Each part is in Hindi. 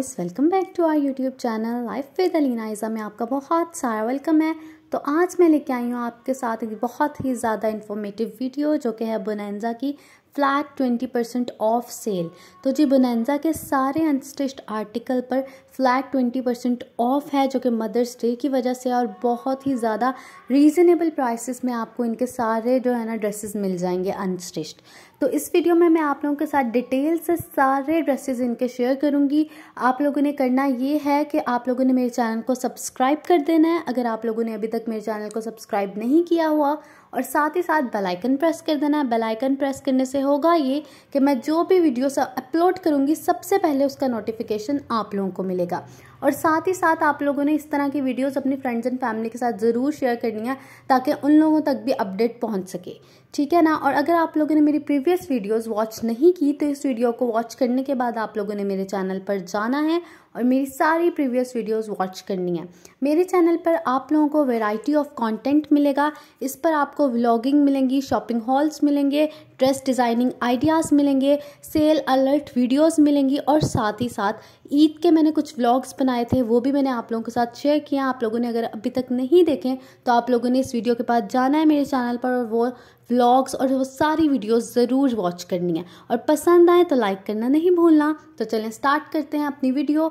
guys welcome back to our YouTube channel life with Alina Iza में आपका बहुत सारा वेलकम है तो आज मैं लेके आई हूँ आपके साथ एक बहुत ही ज़्यादा इन्फॉर्मेटिव वीडियो जो कि है बोनेंजा की flat twenty percent off sale तो जी बुनैजा के सारे अनस्टिच्ड आर्टिकल पर फ्लैट ट्वेंटी परसेंट ऑफ है जो कि मदर्स डे की वजह से और बहुत ही ज़्यादा रीज़नेबल प्राइसेस में आपको इनके सारे जो है ना ड्रेसेस मिल जाएंगे अनस्टिच्ड तो इस वीडियो में मैं आप लोगों के साथ डिटेल से सारे ड्रेसेस इनके शेयर करूंगी आप लोगों ने करना ये है कि आप लोगों ने मेरे चैनल को सब्सक्राइब कर देना है अगर आप लोगों ने अभी तक मेरे चैनल को सब्सक्राइब नहीं किया हुआ और साथ ही साथ बेल आइकन प्रेस कर देना बेल आइकन प्रेस करने से होगा ये कि मैं जो भी वीडियोस अपलोड करूँगी सबसे पहले उसका नोटिफिकेशन आप लोगों को मिलेगा और साथ ही साथ आप लोगों ने इस तरह की वीडियोस अपनी फ्रेंड्स एंड फैमिली के साथ ज़रूर शेयर करनी है ताकि उन लोगों तक भी अपडेट पहुँच सके ठीक है ना और अगर आप लोगों ने मेरी प्रीवियस वीडियोस वॉच नहीं की तो इस वीडियो को वॉच करने के बाद आप लोगों ने मेरे चैनल पर जाना है और मेरी सारी प्रीवियस वीडियोस वॉच करनी है मेरे चैनल पर आप लोगों को वैरायटी ऑफ कंटेंट मिलेगा इस पर आपको व्लॉगिंग मिलेंगी शॉपिंग हॉल्स मिलेंगे ड्रेस डिज़ाइनिंग आइडियाज़ मिलेंगे सेल अलर्ट वीडियोस मिलेंगी और साथ ही साथ ईद के मैंने कुछ व्लॉग्स बनाए थे वो भी मैंने आप लोगों के साथ शेयर किया आप लोगों ने अगर अभी तक नहीं देखें तो आप लोगों ने इस वीडियो के बाद जाना है मेरे चैनल पर और वो व्लॉग्स और वो सारी वीडियोस ज़रूर वॉच करनी है और पसंद आए तो लाइक करना नहीं भूलना तो चलें स्टार्ट करते हैं अपनी वीडियो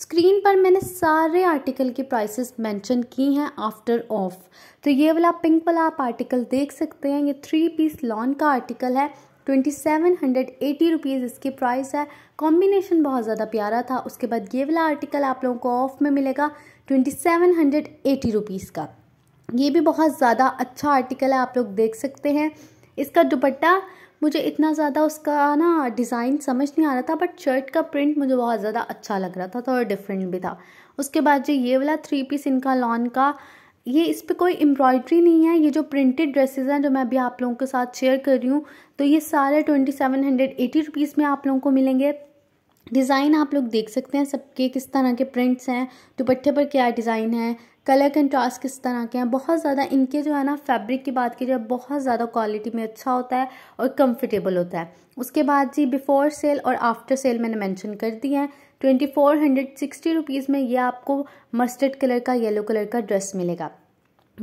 स्क्रीन पर मैंने सारे आर्टिकल की प्राइसेस मेंशन की हैं आफ्टर ऑफ तो ये वाला पिंक वाला आप आर्टिकल देख सकते हैं ये थ्री पीस लॉन का आर्टिकल है twenty seven hundred eighty rupees इसकी प्राइस है कॉम्बिनेशन बहुत ज़्यादा प्यारा था उसके बाद ये वाला आर्टिकल आप लोगों को ऑफ में मिलेगा twenty seven hundred eighty rupees का ये भी बहुत ज़्यादा अच्छा आर्टिकल है आप लोग देख सकते हैं इसका दुपट्टा मुझे इतना ज़्यादा उसका ना डिज़ाइन समझ नहीं आ रहा था बट शर्ट का प्रिंट मुझे बहुत ज़्यादा अच्छा लग रहा था थोड़ा डिफरेंट भी था उसके बाद जो ये वाला थ्री पीस इनका लॉन का ये इस पर कोई एम्ब्रॉयड्री नहीं है ये जो प्रिंटेड ड्रेसेस हैं जो मैं अभी आप लोगों के साथ शेयर कर रही हूँ तो ये सारे twenty seven hundred eighty rupees में आप लोगों को मिलेंगे डिज़ाइन आप लोग देख सकते हैं सबके किस तरह के प्रिंट्स हैं दुपट्टे पर क्या डिज़ाइन है कलर कंट्रास्ट किस तरह के हैं बहुत ज़्यादा इनके जो है ना फैब्रिक की बात की जाए बहुत ज़्यादा क्वालिटी में अच्छा होता है और कंफर्टेबल होता है उसके बाद जी बिफ़ोर सेल और आफ्टर सेल मैंने मेंशन कर दी है twenty four hundred sixty rupees में ये आपको मस्टर्ड कलर का येलो कलर का ड्रेस मिलेगा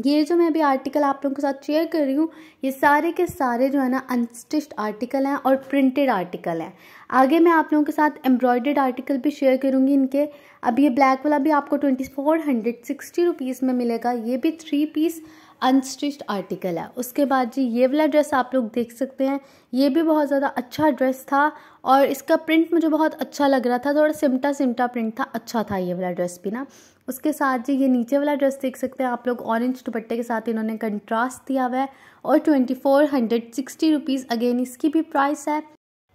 ये जो मैं अभी आर्टिकल आप लोगों के साथ शेयर कर रही हूँ ये सारे के सारे जो है ना अनस्टिच्ड आर्टिकल हैं और प्रिंटेड आर्टिकल हैं आगे मैं आप लोगों के साथ एम्ब्रॉयडर्ड आर्टिकल भी शेयर करूँगी इनके अब ये ब्लैक वाला भी आपको twenty four hundred sixty rupees में मिलेगा ये भी थ्री पीस अनस्टिच्ड आर्टिकल है उसके बाद जी ये वाला ड्रेस आप लोग देख सकते हैं ये भी बहुत ज़्यादा अच्छा ड्रेस था और इसका प्रिंट मुझे बहुत अच्छा लग रहा था थोड़ा सिमटा सिमटा प्रिंट था अच्छा था ये वाला ड्रेस भी ना उसके साथ जी ये नीचे वाला ड्रेस देख सकते हैं आप लोग ऑरेंज दुपट्टे के साथ इन्होंने कंट्रास्ट दिया हुआ है और twenty four hundred sixty rupees again इसकी भी प्राइस है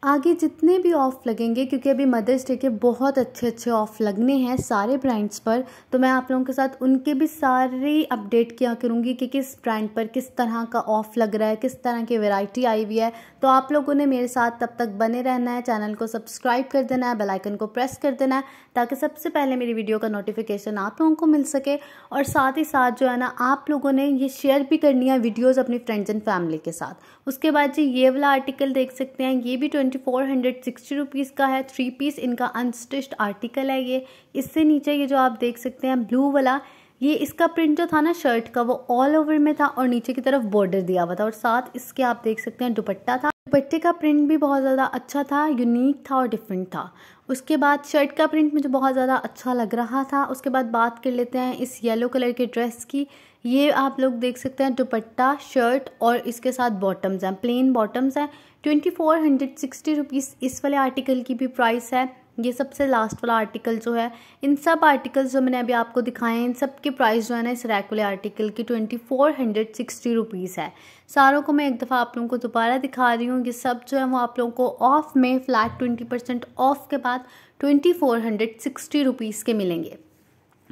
आगे जितने भी ऑफ़ लगेंगे क्योंकि अभी मदर्स डे के बहुत अच्छे अच्छे ऑफ़ लगने हैं सारे ब्रांड्स पर तो मैं आप लोगों के साथ उनके भी सारे अपडेट किया करूँगी कि किस ब्रांड पर किस तरह का ऑफ़ लग रहा है किस तरह की वैरायटी आई हुई है तो आप लोगों ने मेरे साथ तब तक बने रहना है चैनल को सब्सक्राइब कर देना है बेलाइकन को प्रेस कर देना है ताकि सबसे पहले मेरी वीडियो का नोटिफिकेशन आप लोगों को मिल सके और साथ ही साथ जो है ना आप लोगों ने ये शेयर भी करनी है वीडियोज़ अपनी फ्रेंड्स एंड फैमिली के साथ उसके बाद जी ये वाला आर्टिकल देख सकते हैं ये भी twenty twenty four hundred sixty rupees का है थ्री पीस इनका अनस्टिच्ड आर्टिकल है ये इससे नीचे ये जो आप देख सकते हैं ब्लू वाला ये इसका प्रिंट जो था ना शर्ट का वो ऑल ओवर में था और नीचे की तरफ बॉर्डर दिया हुआ था और साथ इसके आप देख सकते हैं दुपट्टा था दुपट्टे का प्रिंट भी बहुत ज़्यादा अच्छा था यूनिक था और डिफरेंट था उसके बाद शर्ट का प्रिंट मुझे बहुत ज़्यादा अच्छा लग रहा था उसके बाद बात कर लेते हैं इस येलो कलर के ड्रेस की ये आप लोग देख सकते हैं दुपट्टा शर्ट और इसके साथ बॉटम्स हैं प्लेन बॉटम्स हैं twenty four hundred sixty rupees इस वाले आर्टिकल की भी प्राइस है ये सबसे लास्ट वाला आर्टिकल जो है इन सब आर्टिकल्स जो मैंने अभी आपको दिखाए हैं इन सब के प्राइस जो है ना इस रैक वाले आर्टिकल की twenty four hundred sixty rupees है सारों को मैं एक दफ़ा आप लोगों को दोबारा दिखा रही हूँ ये सब जो है वो आप लोगों को ऑफ में फ़्लैट ट्वेंटी परसेंट ऑफ के बाद twenty four hundred sixty rupees के मिलेंगे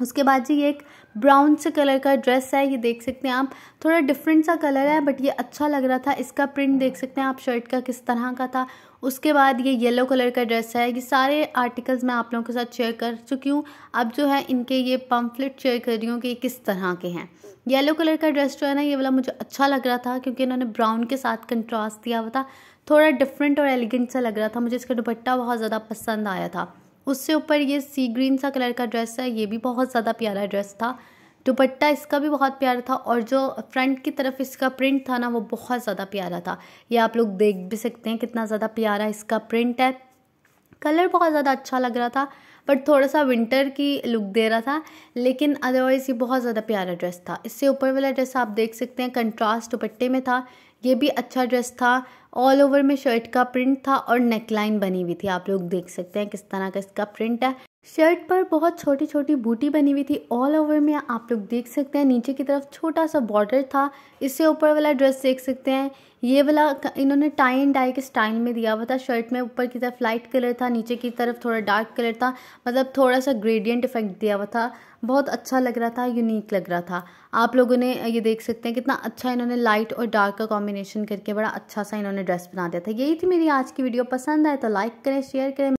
उसके बाद जी ये एक ब्राउन से कलर का ड्रेस है ये देख सकते हैं आप थोड़ा डिफरेंट सा कलर है बट ये अच्छा लग रहा था इसका प्रिंट देख सकते हैं आप शर्ट का किस तरह का था उसके बाद ये येलो कलर का ड्रेस है ये सारे आर्टिकल्स मैं आप लोगों के साथ शेयर कर चुकी हूँ अब जो है इनके ये पम्फलेट शेयर कर रही हूँ कि ये किस तरह के हैं येलो कलर का ड्रेस जो है ना ये वाला मुझे अच्छा लग रहा था क्योंकि इन्होंने ब्राउन के साथ कंट्रास्ट दिया हुआ था थोड़ा डिफरेंट और एलिगेंट सा लग रहा था मुझे इसका दुपट्टा बहुत ज़्यादा पसंद आया था उससे ऊपर ये सी ग्रीन सा कलर का ड्रेस है ये भी बहुत ज़्यादा प्यारा ड्रेस था दुपट्टा इसका भी बहुत प्यारा था और जो फ्रंट की तरफ इसका प्रिंट था ना वो बहुत ज़्यादा प्यारा था ये आप लोग देख भी सकते हैं कितना ज़्यादा प्यारा इसका प्रिंट है कलर बहुत ज़्यादा अच्छा लग रहा था बट थोड़ा सा विंटर की लुक दे रहा था लेकिन अदरवाइज़ ये बहुत ज़्यादा प्यारा ड्रेस था इससे ऊपर वाला ड्रेस आप देख सकते हैं कंट्रास्ट दुपट्टे में था ये भी अच्छा ड्रेस था ऑल ओवर में शर्ट का प्रिंट था और नेकलाइन बनी हुई थी आप लोग देख सकते हैं किस तरह का इसका प्रिंट है शर्ट पर बहुत छोटी छोटी बूटी बनी हुई थी ऑल ओवर में आप लोग देख सकते हैं नीचे की तरफ छोटा सा बॉर्डर था इससे ऊपर वाला ड्रेस देख सकते हैं ये वाला इन्होंने टाई एंड डाई के स्टाइल में दिया हुआ था शर्ट में ऊपर की तरफ लाइट कलर था नीचे की तरफ थोड़ा डार्क कलर था मतलब थोड़ा सा ग्रेडियंट इफेक्ट दिया हुआ था बहुत अच्छा लग रहा था यूनिक लग रहा था आप लोगों ने ये देख सकते हैं कितना अच्छा इन्होंने लाइट और डार्क का कॉम्बिनेशन करके बड़ा अच्छा सा इन्होंने ड्रेस बना दिया था यही थी मेरी आज की वीडियो पसंद आए तो लाइक करें शेयर करें